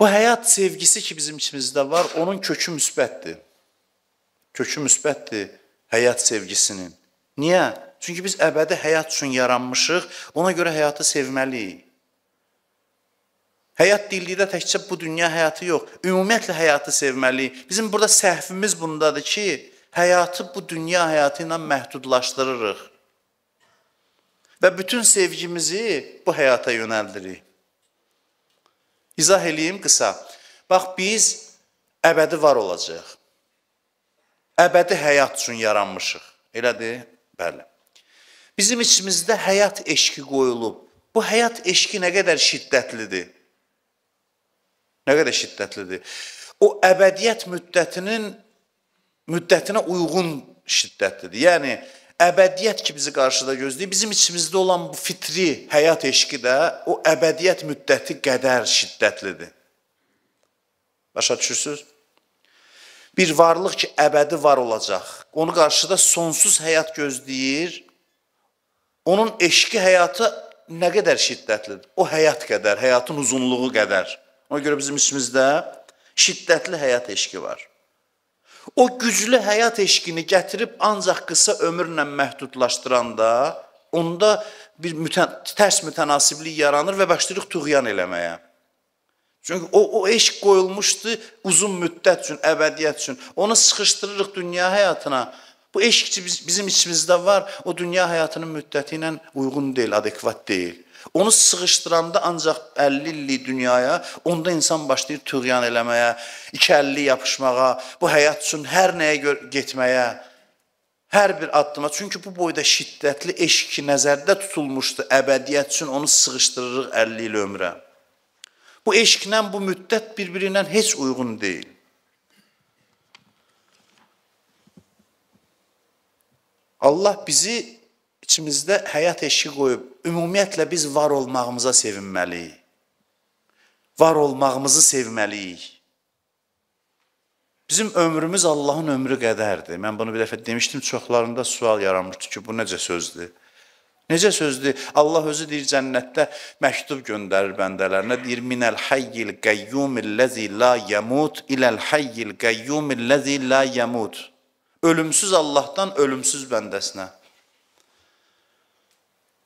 Bu həyat sevgisi ki bizim içimizdə var, onun kökü müsbətdir. Kökü müsbətdir həyat sevgisinin. Niyə? Çünki biz əbədi həyat üçün yaranmışıq, ona görə həyatı sevməliyik. Həyat dillikdə təkcə bu dünya həyatı yox, ümumiyyətlə həyatı sevməliyik. Bizim burada səhvimiz bundadır ki, həyatı bu dünya həyatı ilə məhdudlaşdırırıq. Və bütün sevgimizi bu həyata yönəldirik. İzah eləyim qısa. Bax, biz əbədi var olacaq. Əbədi həyat üçün yaranmışıq. Elədir? Bəli. Bizim içimizdə həyat eşki qoyulub. Bu həyat eşki nə qədər şiddətlidir? Nə qədər şiddətlidir? O əbədiyyət müddətinin müddətinə uyğun şiddətlidir. Yəni, əbədiyyət ki bizi qarşıda gözləyir. Bizim içimizdə olan bu fitri həyat eşqi də o əbədiyyət müddəti qədər şiddətlidir. Başa düşürsüz? Bir varlıq ki əbədi var olacaq. Onu qarşıda sonsuz həyat gözləyir. Onun eşqi həyatı nə qədər şiddətlidir? O həyat qədər, həyatın uzunluğu qədər. Ona görə bizim içimizdə şiddətli həyat eşqi var. O güclü həyat eşqini gətirib ancaq qısa ömürlə məhdudlaşdıranda onda bir mütən tərs mütənasiblik yaranır və başlayırıq tuğyan eləməyə. Çünki o o eşq qoyulmuşdu uzun müddət üçün, əbədiyyət üçün. Onu sıxışdırırıq dünya həyatına. Bu eşq bizim içimizdə var. O dünya həyatının müddəti ilə uyğun deyil, adekvat deyil. Onu sıxışdıranda ancaq 50 illik dünyaya, onda insan başlayır tüğyan eləməyə, iki əlli yapışmağa, bu həyat üçün hər nəyə getməyə, hər bir addıma. Çünki bu boyda şiddətli eşki nəzərdə tutulmuşdu əbədiyyət üçün onu sıxışdırırıq 50 il ömrə. Bu eşqlə bu müddət bir-birindən heç uyğun deyil. Allah bizi içimizdə həyat eşqi qoyub, ümumiyyətlə biz var olmağımıza sevinməliyik. Var olmağımızı sevməliyik. Bizim ömrümüz Allahın ömrü qədərdir. Mən bunu bir dəfə demişdim, çoxlarında sual yaranmışdı ki, bu necə sözdür? Necə sözdür? Allah özü deyir cənnətdə məktub göndərir bəndələrinə. Deyir: "Minəl hayyil qayyumil lazi la yamut iləl hayyil qayyumil lazi la yamut." Ölümsüz Allahdan ölümsüz bəndəsinə.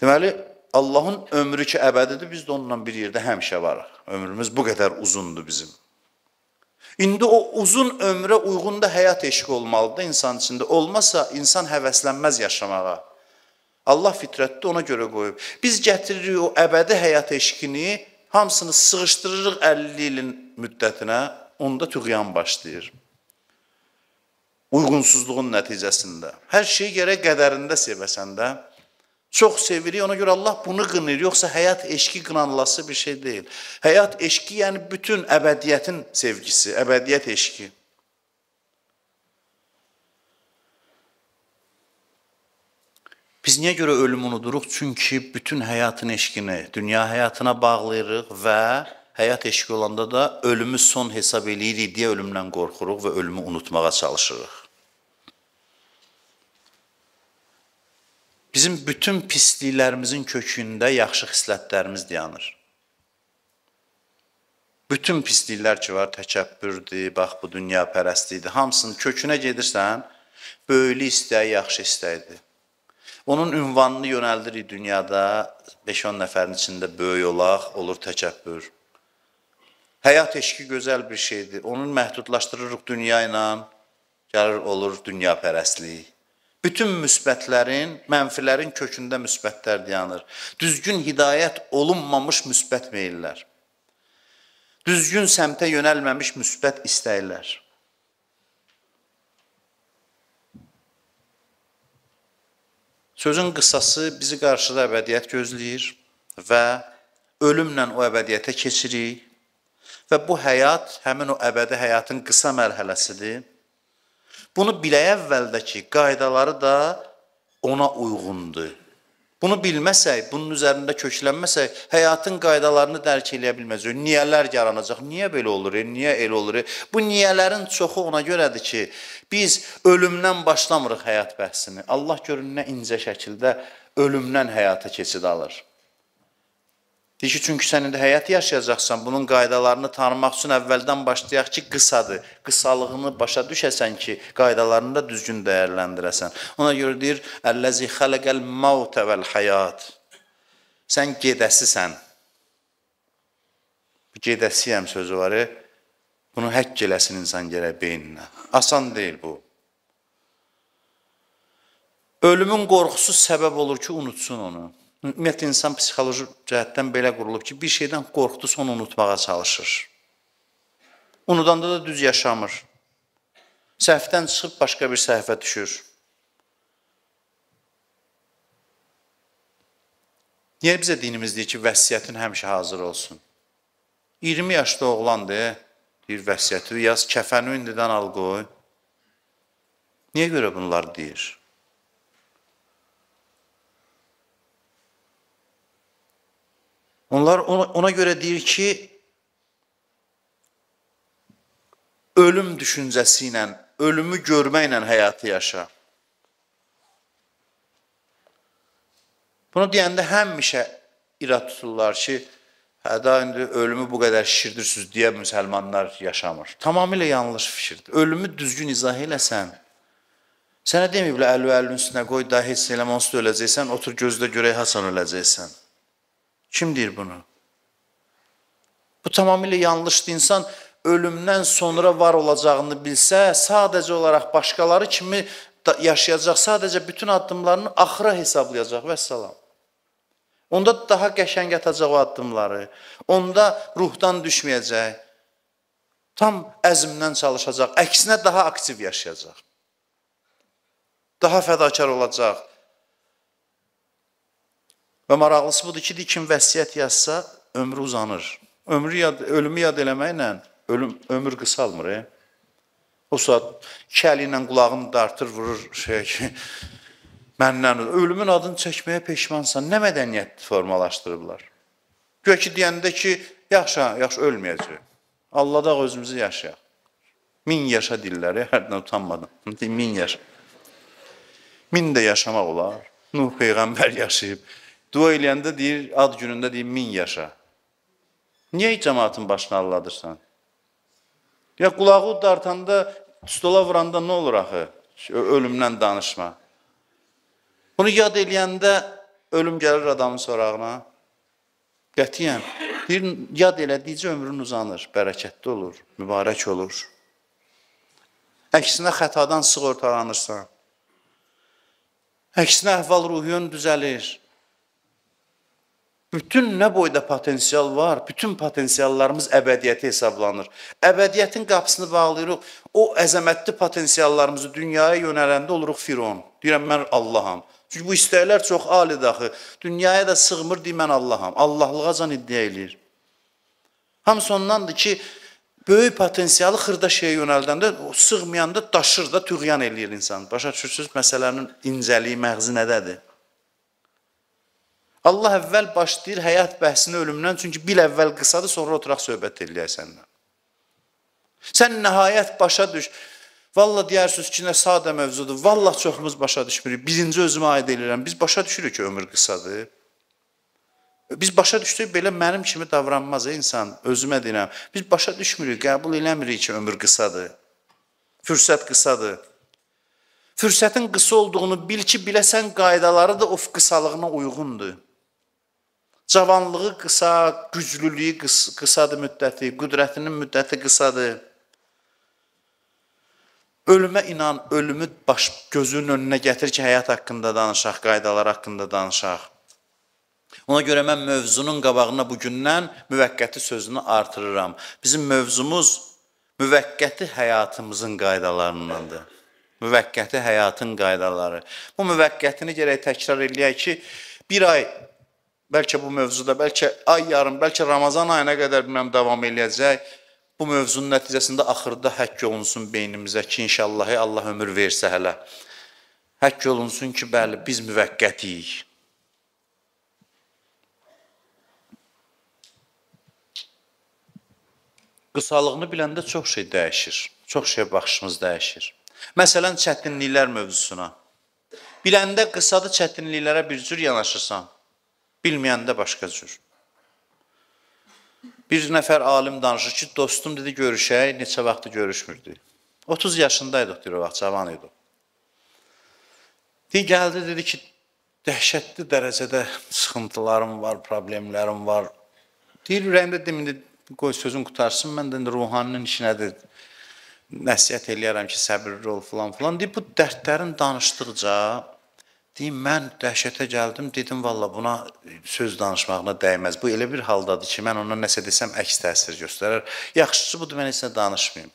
Deməli, Allahın ömrü ki əbədidir, biz də onunla bir yerdə həmişə varıq. Ömrümüz bu qədər uzundur bizim. İndi o uzun ömrə uyğun da həyat eşqi olmalıdır insan içində. Olmasa insan həvəslənməz yaşamağa. Allah fitrətdə ona görə qoyub. Biz gətiririk o əbədi həyat eşqini, hamısını sığışdırırıq 50 ilin müddətinə, onda tüğyan başlayır. Uyğunsuzluğun nəticəsində. Hər şeyi gərək qədərində sevəsən də, Çox sevirik, ona görə Allah bunu qınır. Yoxsa həyat eşqi qınanılası bir şey deyil. Həyat eşqi yəni bütün əbədiyyətin sevgisi, əbədiyyət eşqi. Biz niyə görə ölümü unuduruq? Çünki bütün həyatın eşqini dünya həyatına bağlayırıq və həyat eşqi olanda da ölümü son hesab eləyirik deyə ölümdən qorxuruq və ölümü unutmağa çalışırıq. Bizim bütün pisliklərimizin kökündə yaxşı xislətlərimiz dayanır. Bütün pisliklər ki var, təkəbbürdür, bax bu dünya pərəstliyidir, hamısının kökünə gedirsən, böyülü istəyi yaxşı istəyidir. Onun ünvanını yönəldirik dünyada, 5-10 nəfərin içində böyük olaq, olur təkəbbür. Həyat eşki gözəl bir şeydir, onun məhdudlaşdırırıq dünya ilə, gəlir olur dünya pərəstliyi. Bütün müsbətlərin, mənfilərin kökündə müsbətlər dayanır. Düzgün hidayət olunmamış müsbət meyillər. Düzgün səmtə yönəlməmiş müsbət istəklər. Sözün qısası bizi qarşıda əbədiyyət gözləyir və ölümlə o əbədiyyətə keçirik və bu həyat həmin o əbədi həyatın qısa mərhələsidir. Bunu biləyə əvvəldə ki, qaydaları da ona uyğundur. Bunu bilməsək, bunun üzərində köklənməsək, həyatın qaydalarını dərk eləyə bilməzdik. Niyələr yaranacaq? Niyə belə olur? E, niyə elə olur? E, bu niyələrin çoxu ona görədir ki, biz ölümdən başlamırıq həyat bəhsini. Allah görününə incə şəkildə ölümdən həyata keçid alır. Deyir ki, çünki sən indi həyat yaşayacaqsan, bunun qaydalarını tanımaq üçün əvvəldən başlayaq ki, qısadır. Qısalığını başa düşəsən ki, qaydalarını da düzgün dəyərləndirəsən. Ona görə deyir, "Əlləzi xalaqal mauta vel hayat." Sən gedəsisən. Bu gedəsiyəm sözü var. Bunu həkk eləsin insan gərək beyninə. Asan deyil bu. Ölümün qorxusu səbəb olur ki, unutsun onu. Ümumiyyətlə insan psixoloji cəhətdən belə qurulub ki, bir şeydən qorxdusa onu unutmağa çalışır. Unudanda da düz yaşamır. Səhvdən çıxıb başqa bir səhvə düşür. Niyə bizə dinimiz deyir ki, vəsiyyətin həmişə hazır olsun? 20 yaşlı oğlandır, deyir vəsiyyəti yaz, kəfəni indidən al qoy. Niyə görə bunlar deyir? Onlar ona, ona görə deyir ki, ölüm düşüncəsi ilə, ölümü görməklə həyatı yaşa. Bunu deyəndə həmişə irad tuturlar ki, hə da indi ölümü bu qədər şişirdirsiniz deyə müsəlmanlar yaşamır. Tamamilə yanlış fikirdir. Ölümü düzgün izah eləsən, sənə deməyiblər əl-əl üstünə qoy da heç eləmə onsuz öləcəksən, otur gözlə görək haçan öləcəksən. Kim deyir bunu? Bu tamamilə yanlışdır. İnsan ölümdən sonra var olacağını bilsə, sadəcə olaraq başqaları kimi yaşayacaq, sadəcə bütün addımlarını axıra hesablayacaq və salam. Onda daha qəşəng atacaq o addımları. Onda ruhdan düşməyəcək. Tam əzmdən çalışacaq. Əksinə daha aktiv yaşayacaq. Daha fədakar olacaq Və maraqlısı budur ki, deyir kim vəsiyyət yazsa ömrü uzanır. Ömrü yad ölümü yad eləməklə ölüm ömür qısalmır. E? O saat iki əli ilə qulağını dartır, vurur şeyə ki, məndən ölümün adını çəkməyə peşmansan. Nə mədəniyyət formalaşdırıblar? Güya ki deyəndə ki, yaxşı, yaxşı ölməyəcək. Allah da özümüzü yaşayaq. Min yaşa dilləri, hərdən utanmadım. Min yaşa. Min də yaşamaq olar. Nuh peyğəmbər yaşayıb. Dua eləyəndə deyir, ad günündə deyir, min yaşa. Niyə cəmatın başını alladırsan? Ya qulağı dartanda, stola vuranda nə olur axı? Ölümdən danışma. Bunu yad eləyəndə ölüm gəlir adamın sorağına. Qətiyyən. Deyir, yad elədikcə ömrün uzanır, bərəkətli olur, mübarək olur. Əksinə xətadan sığortalanırsan. Əksinə əhval-ruhiyyən düzəlir. Bütün nə boyda potensial var, bütün potensiallarımız əbədiyyətə hesablanır. Əbədiyyətin qapısını bağlayırıq. O əzəmətli potensiallarımızı dünyaya yönələndə oluruq Firon. Deyirəm mən Allaham. Çünki bu istəklər çox alidir axı. Dünyaya da sığmır deyir mən Allaham. Allahlığa can iddia eləyir. Hamısı ondandır ki, böyük potensialı xırda şeyə yönəldəndə o sığmayanda daşır da tüğyan eləyir insan. Başa düşürsüz məsələnin incəliyi, məğzi nədədir? Allah əvvəl başlayır həyat bəhsini ölümdən, çünki bil əvvəl qısadır, sonra oturaq söhbət eləyək səndən. Sən nəhayət başa düş. Valla deyirsiniz ki, nə sadə mövzudur. Valla çoxumuz başa düşmürük. Birinci özümə aid eləyirəm. Biz başa düşürük ki, ömür qısadır. Biz başa düşdük, belə mənim kimi davranmaz insan, özümə deyirəm. Biz başa düşmürük, qəbul eləmirik ki, ömür qısadır. Fürsət qısadır. Fürsətin qısa olduğunu bil ki, biləsən qaydaları da of qısalığına uyğundur. Cavanlığı qısa, güclülüyü qıs qısadır müddəti, qüdrətinin müddəti qısadır. Ölümə inan, ölümü baş gözünün önünə gətir ki, həyat haqqında danışaq, qaydalar haqqında danışaq. Ona görə mən mövzunun qabağına bugündən müvəqqəti sözünü artırıram. Bizim mövzumuz müvəqqəti həyatımızın qaydalarındandır. Müvəqqəti həyatın qaydaları. Bu müvəqqətini gərək təkrar eləyək ki, bir ay bəlkə bu mövzuda, bəlkə ay yarım, bəlkə Ramazan ayına qədər bilməm davam eləyəcək. Bu mövzunun nəticəsində axırda həkk olunsun beynimizə ki, inşallah Allah ömür versə hələ. Həkk olunsun ki, bəli, biz müvəqqətik. Qısalığını biləndə çox şey dəyişir. Çox şey baxışımız dəyişir. Məsələn, çətinliklər mövzusuna. Biləndə qısadı çətinliklərə bir cür yanaşırsan. Bilməyəndə başqa cür. Bir nəfər alim danışır ki, dostum dedi görüşək, neçə vaxtı görüşmürdü. 30 yaşındaydıq deyir o vaxt, cavan idi. Deyir, gəldi dedi ki, dəhşətli dərəcədə sıxıntılarım var, problemlərim var. Deyir, ürəyimdə demində qoy sözün qutarsın, mən də ruhanının işinədir. Nəsihət eləyərəm ki, səbirli ol, filan, filan. Deyir, bu dərdlərin danışdıqca Deyim, mən dəhşətə gəldim, dedim, valla buna söz danışmağına dəyməz. Bu elə bir haldadır ki, mən ona nəsə desəm, əks təsir göstərər. Yaxşısı budur, mən heç nə danışmayayım.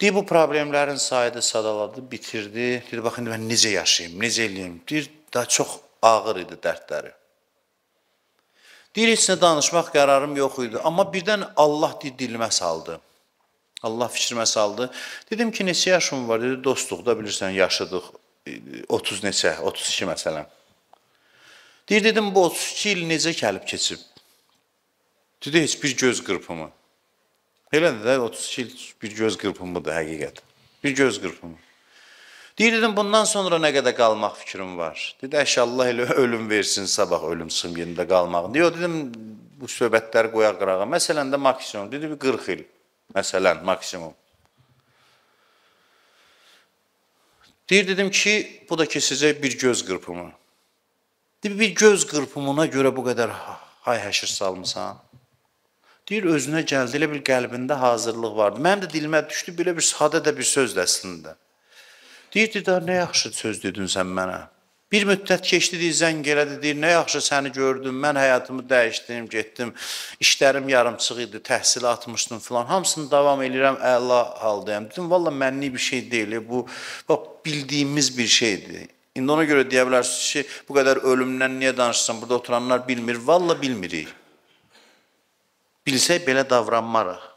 Deyir, bu problemlərin sayıdı, sadaladı, bitirdi. Deyir, bax, indi mən necə yaşayayım, necə eləyim? Deyir, daha çox ağır idi dərdləri. Deyir, heç nə danışmaq qərarım yox idi. Amma birdən Allah deyir, dilimə saldı. Allah fikrimə saldı. Dedim ki, neçə yaşım var? Dedi, dostuq da bilirsən, yaşıdıq. 30 neçə, 32 məsələn. Deyir, dedim, bu 32 il necə gəlib keçib? Dedi, heç bir göz qırpımı. Elədir də, 32 il bir göz qırpımıdır həqiqət. Bir göz qırpımı. Deyir, dedim, bundan sonra nə qədər qalmaq fikrim var? Dedi, əşallah elə ölüm versin, sabah ölüm sımyında qalmaq. Deyir, dedim, bu söhbətləri qoyaq qırağa. Məsələn də maksimum, dedi, bir 40 il. Məsələn, maksimum. Deyir dedim ki, bu da keçəcək bir göz qırpımı. Deyir bir göz qırpımına görə bu qədər hay-həşir salmısan. Deyir özünə gəldi, elə bil qəlbində hazırlıq vardı. Mənim də dilimə düşdü belə bir sadə də bir sözdür əslində. Deyir Didar, nə yaxşı söz dedin sən mənə. Bir müddət keçdi deyir, zəng elədi, deyir, nə yaxşı səni gördüm, mən həyatımı dəyişdim, getdim, işlərim yarımçıq idi, təhsil atmışdım filan, hamısını davam edirəm, əla haldayam. Dedim, valla mənlik bir şey deyil, e, bu, bax, bildiğimiz bir şeydi. İndi ona görə deyə bilərsiniz bu kadar ölümdən niye danışsan, burada oturanlar bilmir. Valla bilmirik. Bilsək belə davranmarıq.